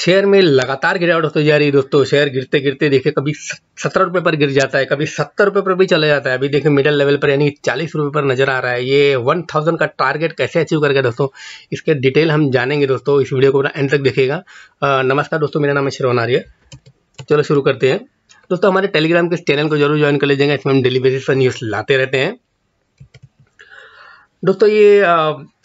share में लगातार गिरावट होती जा रही है दोस्तों शेयर गिरते गिरते देखिए कभी सत्रह रुपये पर गिर जाता है कभी सत्तर रुपये पर भी चला जाता है अभी देखिए मिडल लेवल पर यानी चालीस रुपये पर नजर आ रहा है ये वन थाउजेंड का टारगेट कैसे अचीव करके दोस्तों इसके डिटेल हम जानेंगे दोस्तों इस वीडियो को एंड तक देखेगा नमस्कार दोस्तों मेरा नाम है शिरोन आर्य चलो शुरू करते हैं दोस्तों हमारे टेलीग्राम के चैनल को जरूर ज्वाइन कर लीजिएगा इसमें हम डेली बेसिस पर न्यूज़ लाते रहते हैं दोस्तों ये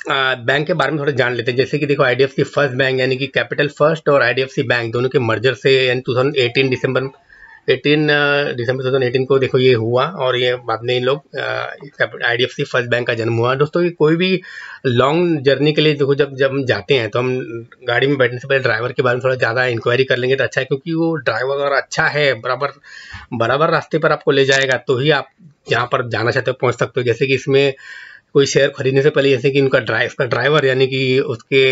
बैंक के बारे में थोड़ा जान लेते हैं जैसे कि देखो आईडीएफसी फर्स्ट बैंक यानी कि कैपिटल फर्स्ट और आईडीएफसी बैंक दोनों के मर्जर से यानी टू दिसंबर 18 दिसंबर 2018 को देखो ये हुआ और ये बाद में इन लोग I D F C first bank का जन्म हुआ दोस्तों ये कोई भी लॉन्ग जर्नी के लिए देखो जब जब हम जाते हैं तो हम गाड़ी में बैठने से पहले ड्राइवर के बारे में थोड़ा ज़्यादा इंक्वायरी कर लेंगे तो अच्छा है क्योंकि वो ड्राइवर अगर अच्छा है बराबर बराबर रास्ते पर आपको ले जाएगा तो ही आप जहाँ पर जाना चाहते हो पहुँच सकते हो जैसे कि इसमें कोई शेयर खरीदने से पहले जैसे कि उनका ड्राइव का ड्राइवर यानी कि उसके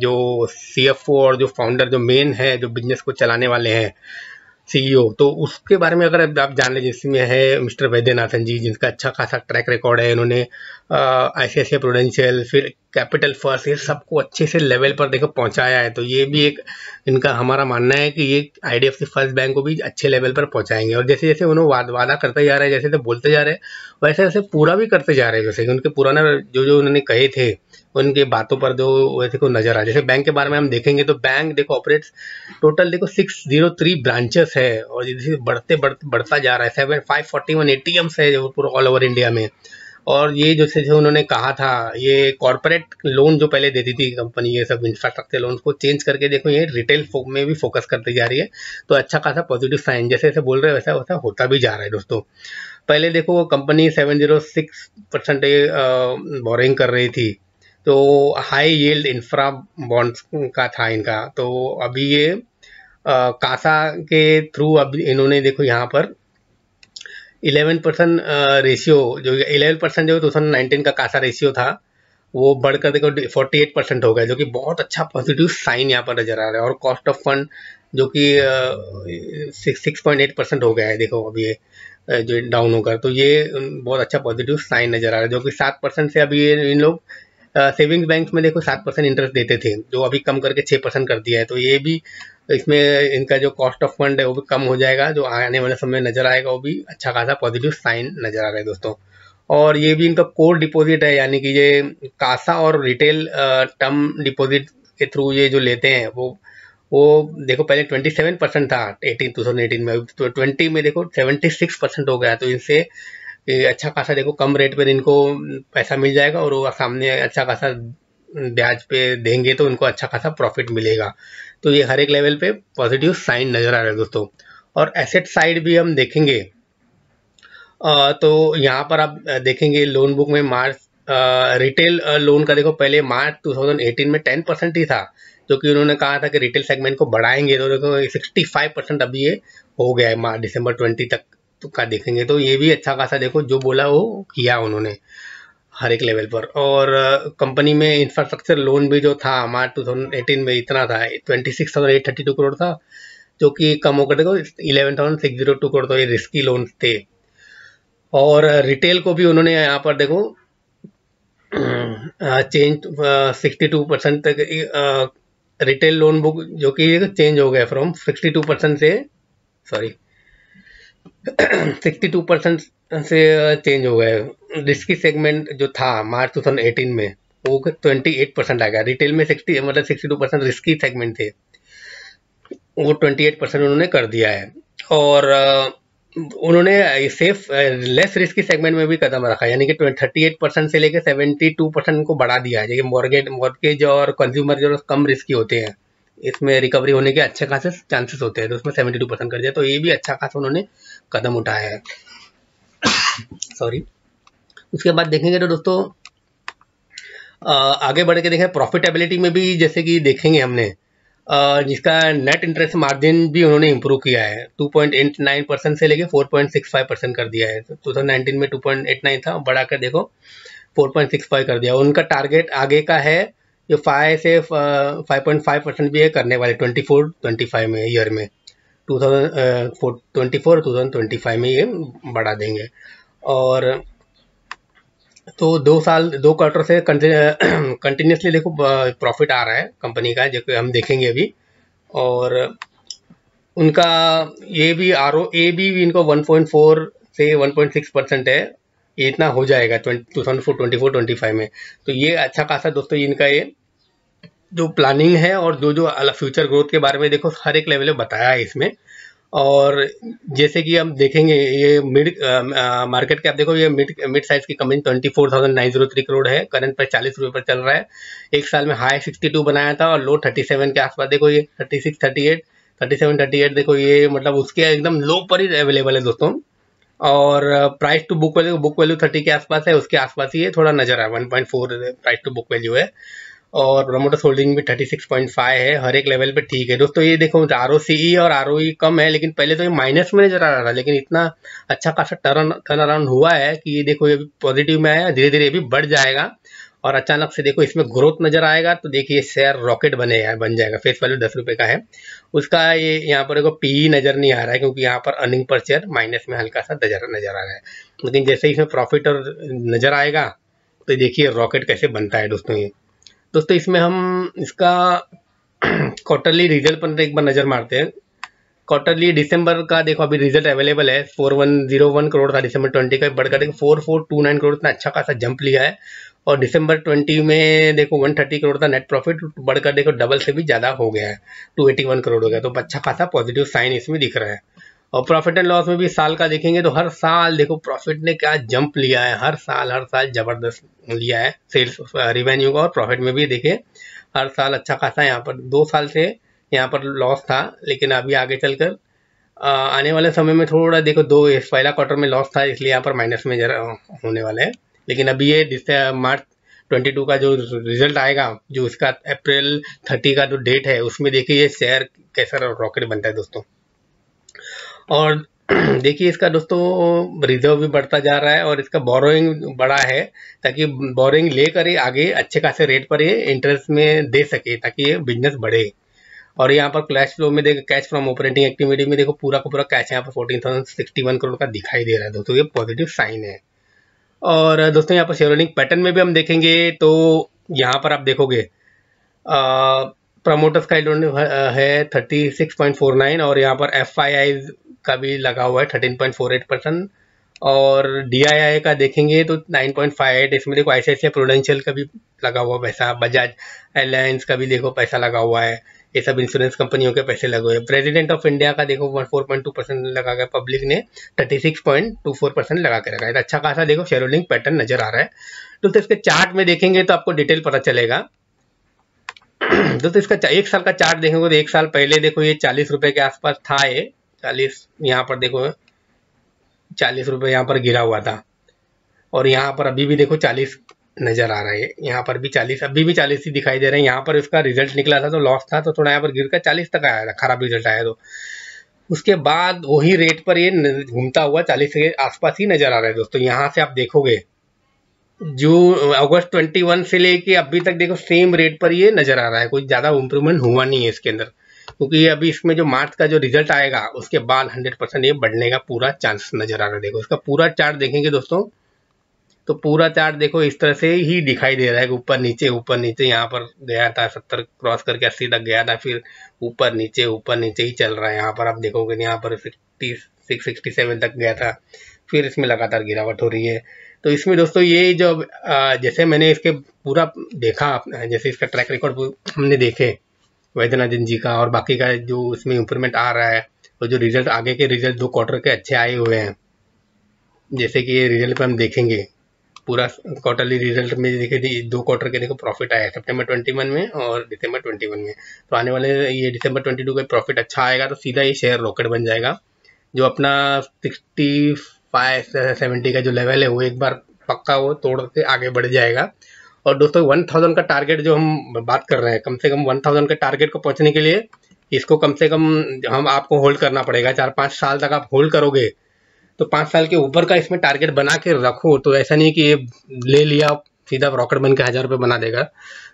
जो सी और जो फाउंडर जो मेन है जो बिजनेस को चलाने वाले हैं सीईओ e तो उसके बारे में अगर आप जान लें जिसमें है मिस्टर वैद्यनाथन जी जिनका अच्छा खासा ट्रैक रिकॉर्ड है इन्होंने आई सी प्रोडेंशियल फिर कैपिटल फर्स्ट ये सबको अच्छे से लेवल पर देखो पहुंचाया है तो ये भी एक इनका हमारा मानना है कि ये आई फर्स्ट बैंक को भी अच्छे लेवल पर पहुंचाएंगे और जैसे जैसे उन्होंने वाद वादा करते जा रहे हैं जैसे जैसे बोलते जा रहे हैं वैसे वैसे पूरा भी करते जा रहे हैं जैसे कि उनके पुराना जो जो उन्होंने कहे थे उनके बातों पर जो वैसे को नजर आ जैसे बैंक के बारे में हम देखेंगे तो बैंक देखो ऑपरेट टोटल देखो सिक्स जीरो थ्री ब्रांचेस है और जैसे बढ़ते बढ़ते बढ़ता जा रहा है seven five forty one A T Ms है जो पूरा ऑल ओवर इंडिया में और ये जैसे जो उन्होंने कहा था ये कॉरपोरेट लोन जो पहले देती थी कंपनी ये सब इंफ्रास्ट्रक्चर लोन को चेंज करके देखो ये रिटेल में भी फोकस करती जा रही है तो अच्छा खासा पॉजिटिव साइन जैसे जैसे बोल रहे हैं वैसा वैसा होता भी जा रहा है दोस्तों पहले देखो वो company seven zero six percent borrowing कर रही थी तो हाई येल्ड इंफ्रा बॉन्ड्स का था इनका तो अभी ये आ, कासा के थ्रू अब इन्होंने देखो यहाँ पर 11 परसेंट रेशियो जो 11 परसेंट जो 2019 का कासा रेशियो था वो बढ़कर देखो 48 परसेंट हो गया जो कि बहुत अच्छा पॉजिटिव साइन यहाँ पर नजर आ रहा है और कॉस्ट ऑफ फंड जो कि सिक्स पॉइंट एट परसेंट हो गया है देखो अभी जो डाउन होकर तो ये बहुत अच्छा पॉजिटिव साइन नज़र आ रहा है जो कि सात परसेंट से अभी इन लोग सेविंग्स बैंक में देखो सात परसेंट इंटरेस्ट देते थे जो अभी कम करके छः परसेंट कर दिया है तो ये भी तो इसमें इनका जो कॉस्ट ऑफ फंड है वो भी कम हो जाएगा जो आने वाले समय नज़र आएगा वो भी अच्छा खासा पॉजिटिव साइन नज़र आ रहा है दोस्तों और ये भी इनका कोर डिपॉजिट है यानी कि ये कासा और रिटेल टर्म डिपॉजिट के थ्रू ये जो लेते हैं वो वो देखो पहले 27 परसेंट था 18 टू में तो 20 में देखो 76 परसेंट हो गया तो इनसे अच्छा खासा देखो कम रेट पर इनको पैसा मिल जाएगा और वो सामने अच्छा खासा ब्याज पे देंगे तो उनको अच्छा खासा प्रॉफिट मिलेगा तो ये हर एक लेवल पे पॉजिटिव साइन नज़र आ रहा है दोस्तों और एसेट साइड भी हम देखेंगे तो यहाँ पर आप देखेंगे लोन बुक में मार्च रिटेल लोन का देखो पहले मार्च 2018 में 10 परसेंट ही था जो कि उन्होंने कहा था कि रिटेल सेगमेंट को बढ़ाएंगे तो देखो 65 परसेंट अभी ये हो गया है मार्च दिसंबर 20 तक का देखेंगे तो ये भी अच्छा खासा देखो जो बोला वो किया उन्होंने हर एक लेवल पर और कंपनी uh, में इंफ्रास्ट्रक्चर लोन भी जो था मार्च टू में इतना था twenty six thousand eight thirty two crore था जो कि कम होकर देखो eleven thousand six zero two crore तो ये रिस्की लोन थे और रिटेल uh, को भी उन्होंने यहाँ पर देखो चेंज सिक्सटी टू परसेंट तक रिटेल लोन बुक जो कि चेंज हो गया फ्रॉम सिक्सटी टू परसेंट से सॉरी सिक्सटी टू परसेंट से चेंज हो गए रिस्की सेगमेंट जो था मार्च टू में वो 28 परसेंट आ गया रिटेल में 60 मतलब 62 परसेंट रिस्की सेगमेंट थे वो 28 परसेंट उन्होंने कर दिया है और उन्होंने सेफ लेस रिस्की सेगमेंट में भी कदम रखा यानी कि थर्टी एट परसेंट से लेकर सेवेंटी टू परसेंट को बढ़ा दिया है जैसे मॉर्गेज मॉर्गेज और कंज्यूमर जो कम रिस्की होते हैं इसमें रिकवरी होने के अच्छे खासे चांसेस होते हैं तो उसमें सेवेंटी टू परसेंट कर दिया तो ये भी अच्छा खासा उन्होंने कदम उठाया है सॉरी उसके बाद देखेंगे तो दोस्तों आगे बढ़ के देखें प्रॉफिटेबिलिटी में भी जैसे कि देखेंगे हमने जिसका नेट इंटरेस्ट मार्जिन भी उन्होंने इम्प्रूव किया है 2.89 परसेंट से लेके 4.65 परसेंट कर दिया है तो 2019 में 2.89 था बढ़ाकर देखो 4.65 कर दिया उनका टारगेट आगे का है जो फाइव से 5.5 परसेंट भी है करने वाले 24 25 में ईयर में two thousand twenty four two thousand twenty five में ये बढ़ा देंगे और तो दो साल दो क्वार्टर से कंटिन्यूसली देखो प्रॉफिट आ रहा है कंपनी का जो कि हम देखेंगे अभी और उनका ये भी आर ओ ए भी, इनको 1.4 से 1.6 परसेंट है ये इतना हो जाएगा two thousand twenty four twenty five में तो ये अच्छा खासा दोस्तों इनका ये जो प्लानिंग है और जो जो फ्यूचर ग्रोथ के बारे में देखो हर एक लेवल में बताया है इसमें और जैसे कि हम देखेंगे ये मिड मार्केट कैप देखो ये मिड मिड साइज की company twenty four thousand nine zero three crore है करंट पर चालीस रुपये पर चल रहा है एक साल में हाई सिक्सटी टू बनाया था और लो थर्टी सेवन के आसपास देखो ये thirty six thirty eight thirty seven thirty eight देखो ये मतलब उसके एकदम लो पर ही अवेलेबल है दोस्तों और price to book value book value thirty के आसपास है उसके आसपास ही है थोड़ा नजर आया one point four price to book value है और प्रमोटर्स होल्डिंग भी 36.5 है हर एक लेवल पे ठीक है दोस्तों ये देखो आर ओ e और आर e कम है लेकिन पहले तो ये माइनस में नजर आ रहा था लेकिन इतना अच्छा खासा टर्न टर्न अराउंड हुआ है कि ये देखो ये पॉजिटिव में आया धीरे धीरे अभी भी बढ़ जाएगा और अचानक से देखो इसमें ग्रोथ नजर आएगा तो देखिए शेयर रॉकेट बने बन जाएगा फेस वैल्यू दस रुपये का है उसका ये यहाँ पर देखो पीई e नज़र नहीं आ रहा है क्योंकि यहाँ पर अर्निंग पर शेयर माइनस में हल्का सा नजर नजर आ रहा है लेकिन जैसे इसमें प्रॉफिट और नज़र आएगा तो देखिए रॉकेट कैसे बनता है दोस्तों ये दोस्तों इसमें हम इसका क्वार्टरली रिजल्ट पर एक बार नज़र मारते हैं क्वार्टरली दिसंबर का देखो अभी रिजल्ट अवेलेबल है four one zero one crore था दिसंबर ट्वेंटी का बढ़कर देखो four four two nine crore इतना अच्छा खासा जंप लिया है और दिसंबर ट्वेंटी में देखो वन थर्टी करोड़ था नेट प्रॉफिट बढ़कर देखो डबल से भी ज़्यादा हो गया है टू एटी वन करोड़ हो गया तो अच्छा खासा पॉजिटिव साइन इसमें दिख रहा है और प्रॉफिट एंड लॉस में भी साल का देखेंगे तो हर साल देखो प्रॉफिट ने क्या जंप लिया है हर साल हर साल जबरदस्त लिया है सेल्स रिवेन्यू का और प्रॉफिट में भी देखे हर साल अच्छा खासा यहाँ पर दो साल से यहाँ पर लॉस था लेकिन अभी आगे चलकर आने वाले समय में थोड़ा देखो दो पहला क्वार्टर में लॉस था इसलिए यहाँ पर माइनस में जरा होने वाला है लेकिन अभी ये मार्च 22 का जो रिजल्ट आएगा जो इसका अप्रैल 30 का जो डेट है उसमें देखिए ये शेयर कैसा रॉकेट बनता है दोस्तों और देखिए इसका दोस्तों रिजर्व भी बढ़ता जा रहा है और इसका बोरोइंग बड़ा है ताकि बोरोइंग लेकर ही आगे अच्छे खासे रेट पर ये इंटरेस्ट में दे सके ताकि ये बिजनेस बढ़े और यहाँ पर क्लैश फ्लो में देखो कैश फ्रॉम ऑपरेटिंग एक्टिविटी में देखो पूरा का पूरा कैश यहाँ पर fourteen thousand sixty one crore का दिखाई दे रहा है दोस्तों ये पॉजिटिव साइन है और दोस्तों यहाँ पर शेयर होल्डिंग पैटर्न में भी हम देखेंगे तो यहाँ पर आप देखोगे प्रमोटर्स का है thirty six point four nine और यहाँ पर एफ आई आईज का भी लगा हुआ है thirteen point four eight percent और डी आई आई का देखेंगे तो नाइन पॉइंट फाइव एट इसमें देखो ऐसे ऐसे प्रोडेंशियल का भी लगा हुआ पैसा बजाज एलायंस का भी देखो पैसा लगा हुआ है ये सब इंश्योरेंस कंपनियों के पैसे लगे हुए हैं प्रेसिडेंट ऑफ इंडिया का देखो one four point two percent लगा गया पब्लिक ने thirty six point two four percent लगा के रखा है अच्छा खासा देखो शेयर होल्डिंग पैटर्न नजर आ रहा है दोस्तों इसके चार्ट में देखेंगे तो आपको डिटेल पता चलेगा दोस्तों तो इसका एक साल का चार्ट देखेंगे तो एक साल पहले देखो ये चालीस रुपए के आसपास था ये चालीस यहाँ पर देखो चालीस रुपये यहाँ पर गिरा हुआ था और यहाँ पर अभी भी देखो चालीस नज़र आ रहा है यहाँ पर भी चालीस अभी भी चालीस ही दिखाई दे रहे हैं यहाँ पर उसका रिजल्ट निकला था तो लॉस था तो थोड़ा यहाँ पर गिर कर चालीस तक आया था खराब रिजल्ट आया तो उसके बाद वही रेट पर ये घूमता हुआ चालीस के आसपास ही नज़र आ रहा है दोस्तों यहाँ से आप देखोगे जून अगस्त ट्वेंटी वन से लेके अभी तक देखो सेम रेट पर ये नज़र आ रहा है कोई ज़्यादा इम्प्रूवमेंट हुआ नहीं है इसके अंदर क्योंकि अभी इसमें जो मार्च का जो रिजल्ट आएगा उसके बाद हंड्रेड परसेंट ये बढ़ने का पूरा चांस नजर आ रहा है देखो इसका पूरा चार्ट देखेंगे दोस्तों तो पूरा चार्ट देखो इस तरह से ही दिखाई दे रहा है ऊपर नीचे ऊपर नीचे यहाँ पर गया था सत्तर क्रॉस करके अस्सी तक गया था फिर ऊपर नीचे ऊपर नीचे ही चल रहा है यहाँ पर आप देखोगे यहाँ पर सिक्सटी सिक्स सिक्सटी सेवन तक गया था फिर इसमें लगातार गिरावट हो रही है तो इसमें दोस्तों ये जो जैसे मैंने इसके पूरा देखा जैसे इसका ट्रैक रिकॉर्ड हमने देखे वैद्यनाथन जी का और बाकी का जो उसमें इम्प्रूवमेंट आ रहा है और जो रिजल्ट आगे के रिजल्ट दो क्वार्टर के अच्छे आए हुए हैं जैसे कि ये रिजल्ट पर हम देखेंगे पूरा क्वार्टरली रिजल्ट में देखिए दो क्वार्टर के देखो प्रॉफिट आया सितंबर ट्वेंटी वन में और दिसंबर ट्वेंटी वन में तो आने वाले ये दिसंबर ट्वेंटी टू का प्रॉफिट अच्छा आएगा तो सीधा ये शेयर रॉकेट बन जाएगा जो अपना सिक्सटी फाइव सेवेंटी का जो लेवल है वो एक बार पक्का वो तोड़ के आगे बढ़ जाएगा और दोस्तों वन थाउजेंड का टारगेट जो हम बात कर रहे हैं कम से कम वन थाउजेंड के टारगेट को पहुंचने के लिए इसको कम से कम हम आपको होल्ड करना पड़ेगा चार पाँच साल तक आप होल्ड करोगे तो पाँच साल के ऊपर का इसमें टारगेट बना के रखो तो ऐसा नहीं कि ये ले लिया सीधा रॉकेट बन के हज़ार रुपये बना देगा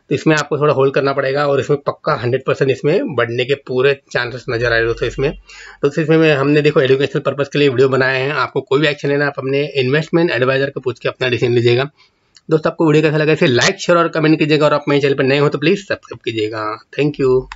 तो इसमें आपको थोड़ा होल्ड करना पड़ेगा और इसमें पक्का हंड्रेड परसेंट इसमें बढ़ने के पूरे चांसेस नजर आए दोस्तों इसमें तो दोस्तों इसमें हमने देखो एजुकेशनल पर्पज़ के लिए वीडियो बनाए हैं आपको कोई भी एक्शन लेना आप अपने इन्वेस्टमेंट एडवाइजर को पूछ के अपना डिसीजन लीजिएगा दोस्तों आपको वीडियो कैसा लगा इसे लाइक शेयर और कमेंट कीजिएगा और आप मेरे चैनल पर नए हो तो प्लीज़ सब्सक्राइब कीजिएगा थैंक यू